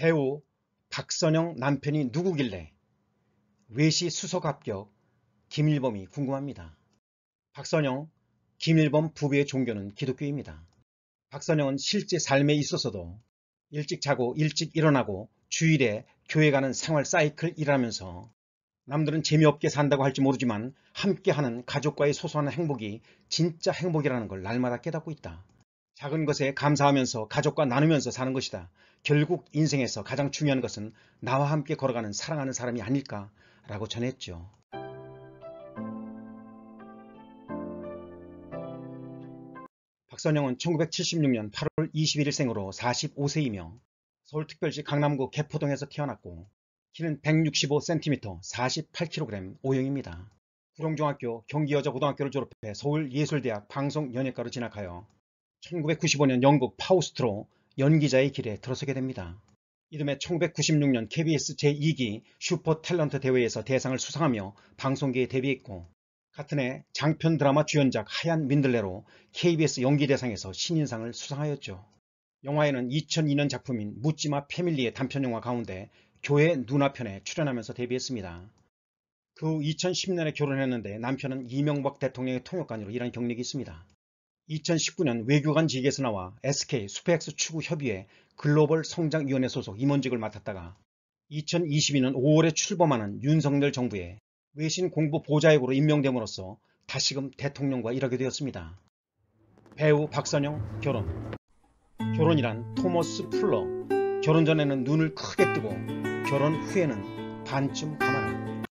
배우 박선영 남편이 누구길래 외시 수석 합격 김일범이 궁금합니다. 박선영, 김일범 부부의 종교는 기독교입니다. 박선영은 실제 삶에 있어서도 일찍 자고 일찍 일어나고 주일에 교회 가는 생활 사이클 일하면서 남들은 재미없게 산다고 할지 모르지만 함께하는 가족과의 소소한 행복이 진짜 행복이라는 걸 날마다 깨닫고 있다. 작은 것에 감사하면서 가족과 나누면서 사는 것이다. 결국 인생에서 가장 중요한 것은 나와 함께 걸어가는 사랑하는 사람이 아닐까라고 전했죠. 박선영은 1976년 8월 21일 생으로 45세이며 서울특별시 강남구 개포동에서 태어났고 키는 165cm 48kg 오형입니다. 구룡중학교 경기여자고등학교를 졸업해 서울예술대학 방송연예과로 진학하여 1995년 영국 파우스트로 연기자의 길에 들어서게 됩니다. 이듬해 1996년 KBS 제2기 슈퍼 탤런트 대회에서 대상을 수상하며 방송계에 데뷔했고 같은 해 장편 드라마 주연작 하얀 민들레로 KBS 연기대상에서 신인상을 수상하였죠. 영화에는 2002년 작품인 묻지마 패밀리의 단편영화 가운데 교회 누나편에 출연하면서 데뷔했습니다. 그 후 2010년에 결혼했는데 남편은 이명박 대통령의 통역관으로 일한 경력이 있습니다. 2019년 외교관 직에서 나와 SK 수페엑스 추구 협의회 글로벌 성장위원회 소속 임원직을 맡았다가 2022년 5월에 출범하는 윤석열 정부의 외신 공부 보좌역으로 임명됨으로써 다시금 대통령과 일하게 되었습니다. 배우 박선영 결혼 결혼이란 토머스 플러 결혼 전에는 눈을 크게 뜨고 결혼 후에는 반쯤 감아라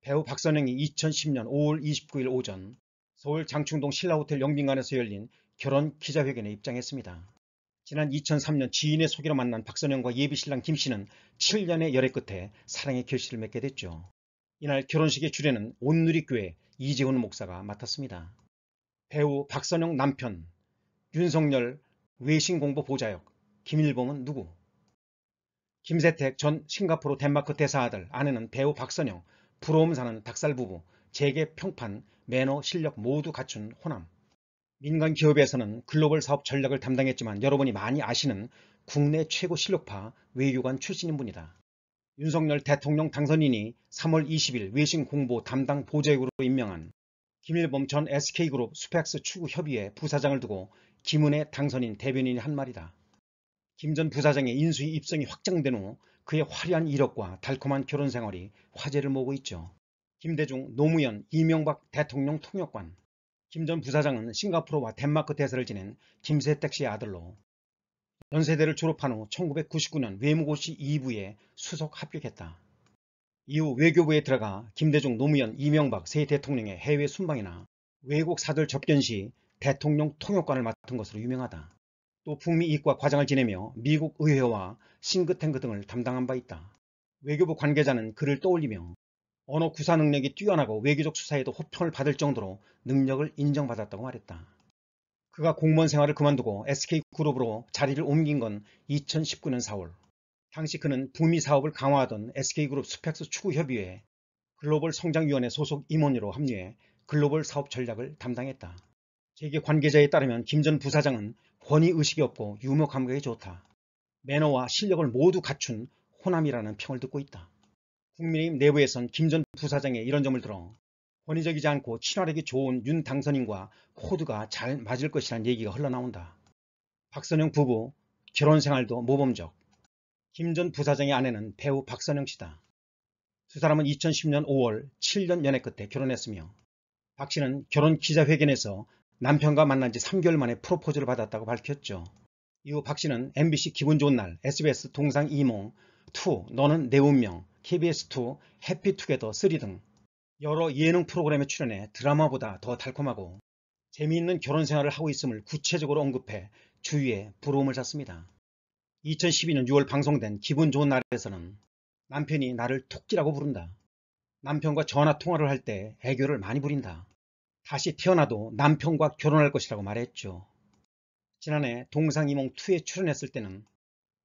배우 박선영이 2010년 5월 29일 오전 서울 장충동 신라호텔 영빈관에서 열린 결혼 기자회견에 입장했습니다. 지난 2003년 지인의 소개로 만난 박선영과 예비신랑 김씨는 7년의 열애 끝에 사랑의 결실을 맺게 됐죠. 이날 결혼식의 주례는 온누리교회 이재훈 목사가 맡았습니다. 배우 박선영 남편, 윤석열 외신공보 보좌역, 김일봉은 누구? 김세택 전 싱가포르 덴마크 대사 아들, 아내는 배우 박선영, 부러움 사는 닭살 부부, 재계 평판 매너, 실력 모두 갖춘 호남. 민간 기업에서는 글로벌 사업 전략을 담당했지만 여러분이 많이 아시는 국내 최고 실력파 외교관 출신인 분이다. 윤석열 대통령 당선인이 3월 20일 외신 공보 담당 보좌역으로 임명한 김일범 전 SK그룹 스펙스 추구 협의회 부사장을 두고 김은혜 당선인 대변인이 한 말이다. 김 전 부사장의 인수위 입성이 확정된 후 그의 화려한 이력과 달콤한 결혼 생활이 화제를 모으고 있죠. 김대중, 노무현, 이명박 대통령 통역관, 김 전 부사장은 싱가포르와 덴마크 대사를 지낸 김세택 씨의 아들로 연세대를 졸업한 후 1999년 외무고시 2부에 수석 합격했다. 이후 외교부에 들어가 김대중, 노무현, 이명박 세 대통령의 해외 순방이나 외국 사들 접견 시 대통령 통역관을 맡은 것으로 유명하다. 또 북미 이과 과장을 지내며 미국 의회와 싱크탱크 등을 담당한 바 있다. 외교부 관계자는 그를 떠올리며 언어 구사 능력이 뛰어나고 외교적 수사에도 호평을 받을 정도로 능력을 인정받았다고 말했다. 그가 공무원 생활을 그만두고 SK그룹으로 자리를 옮긴 건 2019년 4월. 당시 그는 부미 사업을 강화하던 SK그룹 스펙스 추구협의회 글로벌 성장위원회 소속 임원으로 합류해 글로벌 사업 전략을 담당했다. 재계 관계자에 따르면 김 전 부사장은 권위 의식이 없고 유머 감각이 좋다. 매너와 실력을 모두 갖춘 호남이라는 평을 듣고 있다. 국민의힘 내부에선 김 전 부사장의 이런 점을 들어 권위적이지 않고 친화력이 좋은 윤 당선인과 코드가 잘 맞을 것이라는 얘기가 흘러나온다. 박선영 부부 결혼생활도 모범적 김 전 부사장의 아내는 배우 박선영 씨다. 두 사람은 2010년 5월 7년 연애 끝에 결혼했으며 박 씨는 결혼 기자회견에서 남편과 만난 지 3개월 만에 프로포즈를 받았다고 밝혔죠. 이후 박 씨는 MBC 기분 좋은 날 SBS 동상 이몽 2 너는 내 운명 KBS2, 해피투게더 3등 여러 예능 프로그램에 출연해 드라마보다 더 달콤하고 재미있는 결혼 생활을 하고 있음을 구체적으로 언급해 주위에 부러움을 샀습니다. 2012년 6월 방송된 기분 좋은 날에서는 남편이 나를 톡지라고 부른다. 남편과 전화 통화를 할 때 애교를 많이 부린다. 다시 태어나도 남편과 결혼할 것이라고 말했죠. 지난해 동상이몽2에 출연했을 때는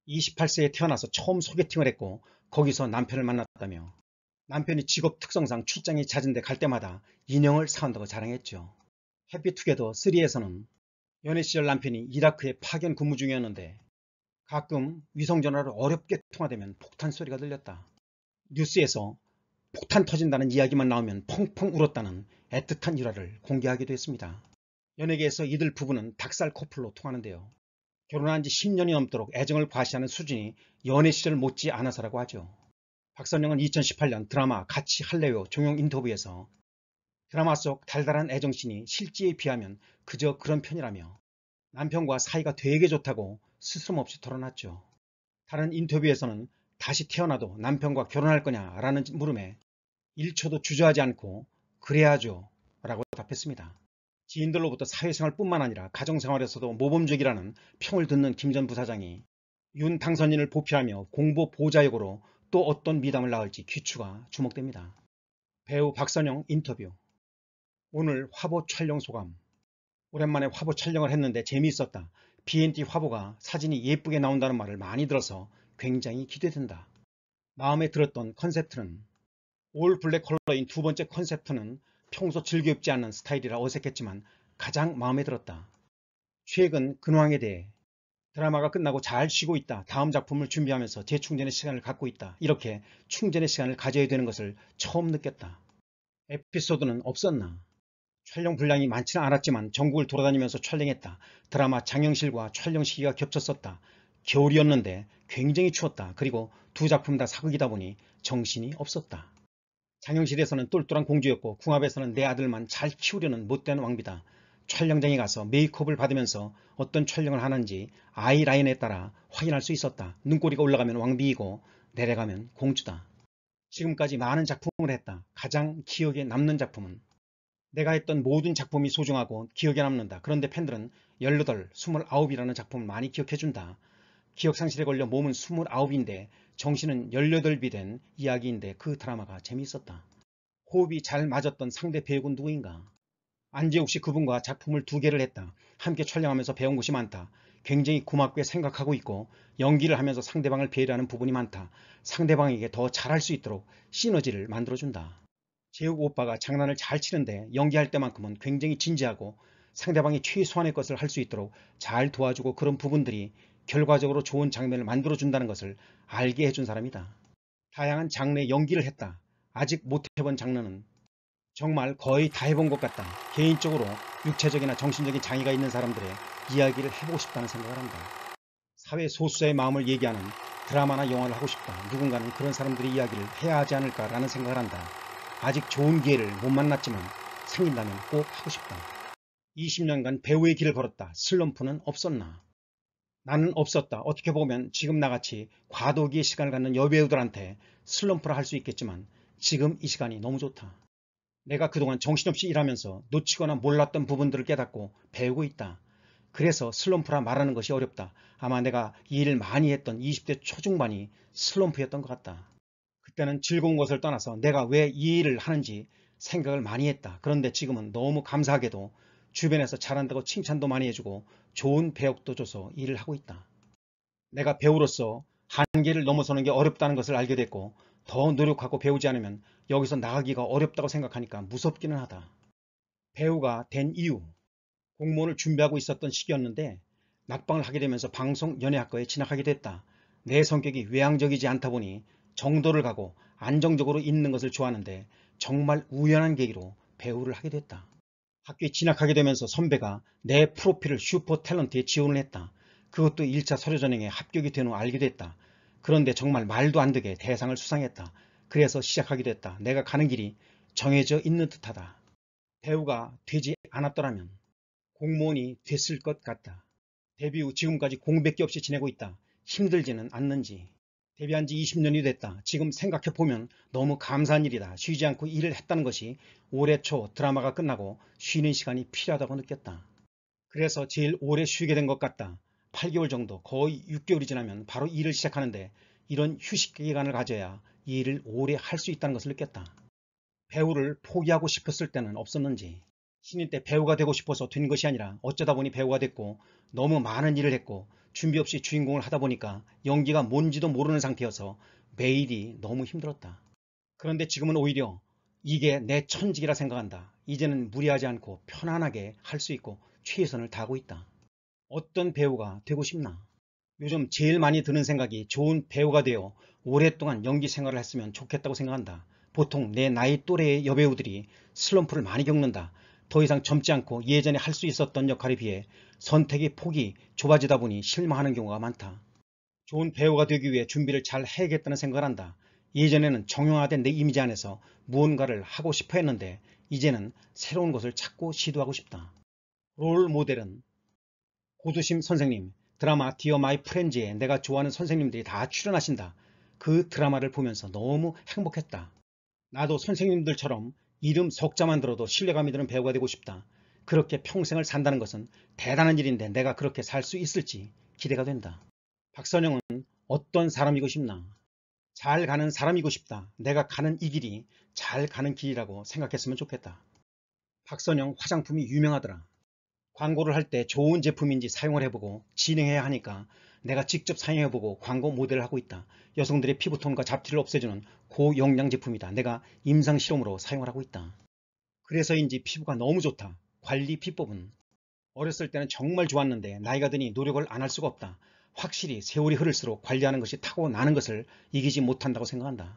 28세에 태어나서 처음 소개팅을 했고 거기서 남편을 만났다며 남편이 직업 특성상 출장이 잦은데 갈 때마다 인형을 사온다고 자랑했죠. 해피투게더 3에서는 연애 시절 남편이 이라크에 파견 근무 중이었는데 가끔 위성전화로 어렵게 통화되면 폭탄 소리가 들렸다. 뉴스에서 폭탄 터진다는 이야기만 나오면 펑펑 울었다는 애틋한 일화를 공개하기도 했습니다. 연예계에서 이들 부부는 닭살 커플로 통하는데요. 결혼한 지 10년이 넘도록 애정을 과시하는 수준이 연애 시절 못지 않아서라고 하죠. 박선영은 2018년 드라마 같이 할래요 종영 인터뷰에서 드라마 속 달달한 애정신이 실제에 비하면 그저 그런 편이라며 남편과 사이가 되게 좋다고 스스럼 없이 털어놨죠. 다른 인터뷰에서는 다시 태어나도 남편과 결혼할 거냐라는 물음에 1초도 주저하지 않고 그래야죠 라고 답했습니다. 지인들로부터 사회생활뿐만 아니라 가정생활에서도 모범적이라는 평을 듣는 김 전 부사장이 윤 당선인을 보필하며 공보 보좌역으로 또 어떤 미담을 나올지 귀추가 주목됩니다. 배우 박선영 인터뷰 오늘 화보 촬영 소감 오랜만에 화보 촬영을 했는데 재미있었다. BNT 화보가 사진이 예쁘게 나온다는 말을 많이 들어서 굉장히 기대된다. 마음에 들었던 컨셉트는 올 블랙 컬러인 두 번째 컨셉트는 평소 즐겨 입지 않는 스타일이라 어색했지만 가장 마음에 들었다. 최근 근황에 대해 드라마가 끝나고 잘 쉬고 있다. 다음 작품을 준비하면서 재충전의 시간을 갖고 있다. 이렇게 충전의 시간을 가져야 되는 것을 처음 느꼈다. 에피소드는 없었나? 촬영 분량이 많지는 않았지만 전국을 돌아다니면서 촬영했다. 드라마 장영실과 촬영 시기가 겹쳤었다. 겨울이었는데 굉장히 추웠다. 그리고 두 작품 다 사극이다 보니 정신이 없었다. 장영실에서는 똘똘한 공주였고 궁합에서는 내 아들만 잘 키우려는 못된 왕비다. 촬영장에 가서 메이크업을 받으면서 어떤 촬영을 하는지 아이라인에 따라 확인할 수 있었다. 눈꼬리가 올라가면 왕비이고 내려가면 공주다. 지금까지 많은 작품을 했다. 가장 기억에 남는 작품은 내가 했던 모든 작품이 소중하고 기억에 남는다. 그런데 팬들은 18, 29이라는 작품을 많이 기억해준다. 기억상실에 걸려 몸은 29인데 정신은 18비 된 이야기인데 그 드라마가 재미있었다. 호흡이 잘 맞았던 상대 배우군 누구인가? 안재욱 씨 그분과 작품을 두 개를 했다. 함께 촬영하면서 배운 것이 많다. 굉장히 고맙게 생각하고 있고 연기를 하면서 상대방을 배려하는 부분이 많다. 상대방에게 더 잘할 수 있도록 시너지를 만들어준다. 재욱 오빠가 장난을 잘 치는데 연기할 때만큼은 굉장히 진지하고 상대방이 최소한의 것을 할 수 있도록 잘 도와주고 그런 부분들이 결과적으로 좋은 장면을 만들어준다는 것을 알게 해준 사람이다. 다양한 장르의 연기를 했다. 아직 못해본 장르는 정말 거의 다 해본 것 같다. 개인적으로 육체적이나 정신적인 장애가 있는 사람들의 이야기를 해보고 싶다는 생각을 한다. 사회 소수자의 마음을 얘기하는 드라마나 영화를 하고 싶다. 누군가는 그런 사람들의 이야기를 해야 하지 않을까라는 생각을 한다. 아직 좋은 기회를 못 만났지만 생긴다면 꼭 하고 싶다. 20년간 배우의 길을 걸었다. 슬럼프는 없었나? 나는 없었다. 어떻게 보면 지금 나같이 과도기의 시간을 갖는 여배우들한테 슬럼프라 할 수 있겠지만 지금 이 시간이 너무 좋다. 내가 그동안 정신없이 일하면서 놓치거나 몰랐던 부분들을 깨닫고 배우고 있다. 그래서 슬럼프라 말하는 것이 어렵다. 아마 내가 일을 많이 했던 20대 초중반이 슬럼프였던 것 같다. 그때는 즐거운 것을 떠나서 내가 왜 이 일을 하는지 생각을 많이 했다. 그런데 지금은 너무 감사하게도 주변에서 잘한다고 칭찬도 많이 해주고 좋은 배역도 줘서 일을 하고 있다. 내가 배우로서 한계를 넘어서는 게 어렵다는 것을 알게 됐고 더 노력하고 배우지 않으면 여기서 나가기가 어렵다고 생각하니까 무섭기는 하다. 배우가 된 이유 공무원을 준비하고 있었던 시기였는데 낙방을 하게 되면서 방송 연예학과에 진학하게 됐다. 내 성격이 외향적이지 않다 보니 정도를 가고 안정적으로 있는 것을 좋아하는데 정말 우연한 계기로 배우를 하게 됐다. 학교에 진학하게 되면서 선배가 내 프로필을 슈퍼 탤런트에 지원을 했다. 그것도 1차 서류전형에 합격이 된 후 알게 됐다. 그런데 정말 말도 안 되게 대상을 수상했다. 그래서 시작하게 됐다. 내가 가는 길이 정해져 있는 듯하다. 배우가 되지 않았더라면 공무원이 됐을 것 같다. 데뷔 후 지금까지 공백기 없이 지내고 있다. 힘들지는 않는지. 데뷔한 지 20년이 됐다. 지금 생각해보면 너무 감사한 일이다. 쉬지 않고 일을 했다는 것이 올해 초 드라마가 끝나고 쉬는 시간이 필요하다고 느꼈다. 그래서 제일 오래 쉬게 된 것 같다. 8개월 정도 거의 6개월이 지나면 바로 일을 시작하는데 이런 휴식 기간을 가져야 일을 오래 할 수 있다는 것을 느꼈다. 배우를 포기하고 싶었을 때는 없었는지 신인 때 배우가 되고 싶어서 된 것이 아니라 어쩌다 보니 배우가 됐고 너무 많은 일을 했고 준비 없이 주인공을 하다 보니까 연기가 뭔지도 모르는 상태여서 매일이 너무 힘들었다. 그런데 지금은 오히려 이게 내 천직이라 생각한다. 이제는 무리하지 않고 편안하게 할 수 있고 최선을 다하고 있다. 어떤 배우가 되고 싶나? 요즘 제일 많이 드는 생각이 좋은 배우가 되어 오랫동안 연기 생활을 했으면 좋겠다고 생각한다. 보통 내 나이 또래의 여배우들이 슬럼프를 많이 겪는다. 더 이상 젊지 않고 예전에 할 수 있었던 역할에 비해 선택의 폭이 좁아지다 보니 실망하는 경우가 많다. 좋은 배우가 되기 위해 준비를 잘 해야겠다는 생각을 한다. 예전에는 정형화된 내 이미지 안에서 무언가를 하고 싶어 했는데 이제는 새로운 것을 찾고 시도하고 싶다. 롤 모델은 고두심 선생님, 드라마 디어 마이 프렌즈에 내가 좋아하는 선생님들이 다 출연하신다. 그 드라마를 보면서 너무 행복했다. 나도 선생님들처럼 이름 석자만 들어도 신뢰감이 드는 배우가 되고 싶다. 그렇게 평생을 산다는 것은 대단한 일인데 내가 그렇게 살 수 있을지 기대가 된다. 박선영은 어떤 사람이고 싶나? 잘 가는 사람이고 싶다. 내가 가는 이 길이 잘 가는 길이라고 생각했으면 좋겠다. 박선영 화장품이 유명하더라. 광고를 할 때 좋은 제품인지 사용을 해보고 진행해야 하니까 내가 직접 사용해보고 광고 모델을 하고 있다. 여성들의 피부톤과 잡티를 없애주는 고용량 제품이다. 내가 임상실험으로 사용을 하고 있다. 그래서인지 피부가 너무 좋다. 관리 비법은 어렸을 때는 정말 좋았는데 나이가 드니 노력을 안 할 수가 없다. 확실히 세월이 흐를수록 관리하는 것이 타고나는 것을 이기지 못한다고 생각한다.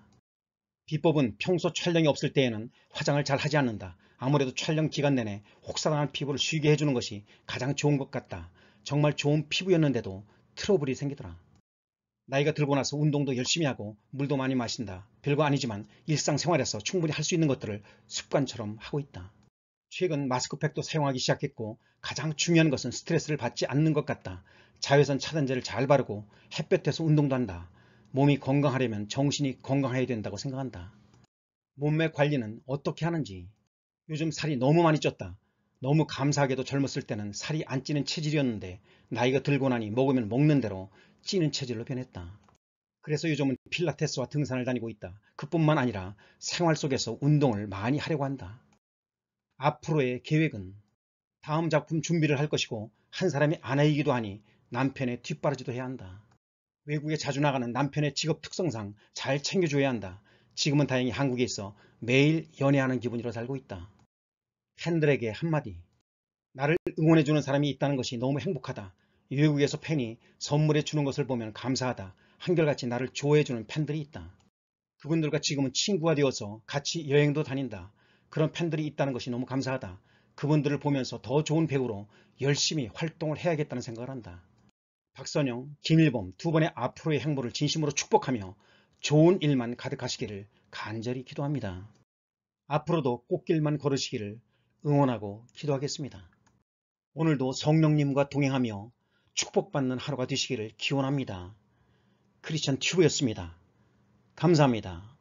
비법은 평소 촬영이 없을 때에는 화장을 잘 하지 않는다. 아무래도 촬영 기간 내내 혹사당한 피부를 쉬게 해주는 것이 가장 좋은 것 같다. 정말 좋은 피부였는데도 트러블이 생기더라. 나이가 들고 나서 운동도 열심히 하고 물도 많이 마신다. 별거 아니지만 일상생활에서 충분히 할 수 있는 것들을 습관처럼 하고 있다. 최근 마스크팩도 사용하기 시작했고 가장 중요한 것은 스트레스를 받지 않는 것 같다. 자외선 차단제를 잘 바르고 햇볕에서 운동도 한다. 몸이 건강하려면 정신이 건강해야 된다고 생각한다. 몸매 관리는 어떻게 하는지 요즘 살이 너무 많이 쪘다. 너무 감사하게도 젊었을 때는 살이 안 찌는 체질이었는데 나이가 들고 나니 먹으면 먹는 대로 찌는 체질로 변했다. 그래서 요즘은 필라테스와 등산을 다니고 있다. 그뿐만 아니라 생활 속에서 운동을 많이 하려고 한다. 앞으로의 계획은 다음 작품 준비를 할 것이고 한 사람이 아내이기도 하니 남편의 뒷바라지도 해야 한다. 외국에 자주 나가는 남편의 직업 특성상 잘 챙겨줘야 한다. 지금은 다행히 한국에 있어 매일 연애하는 기분으로 살고 있다. 팬들에게 한마디. 나를 응원해주는 사람이 있다는 것이 너무 행복하다. 외국에서 팬이 선물해주는 것을 보면 감사하다. 한결같이 나를 좋아해주는 팬들이 있다. 그분들과 지금은 친구가 되어서 같이 여행도 다닌다. 그런 팬들이 있다는 것이 너무 감사하다. 그분들을 보면서 더 좋은 배우로 열심히 활동을 해야겠다는 생각을 한다. 박선영, 김일범 두 번의 앞으로의 행보를 진심으로 축복하며 좋은 일만 가득하시기를 간절히 기도합니다. 앞으로도 꽃길만 걸으시기를 응원하고 기도하겠습니다. 오늘도 성령님과 동행하며 축복받는 하루가 되시기를 기원합니다. 크리스천 튜브였습니다. 감사합니다.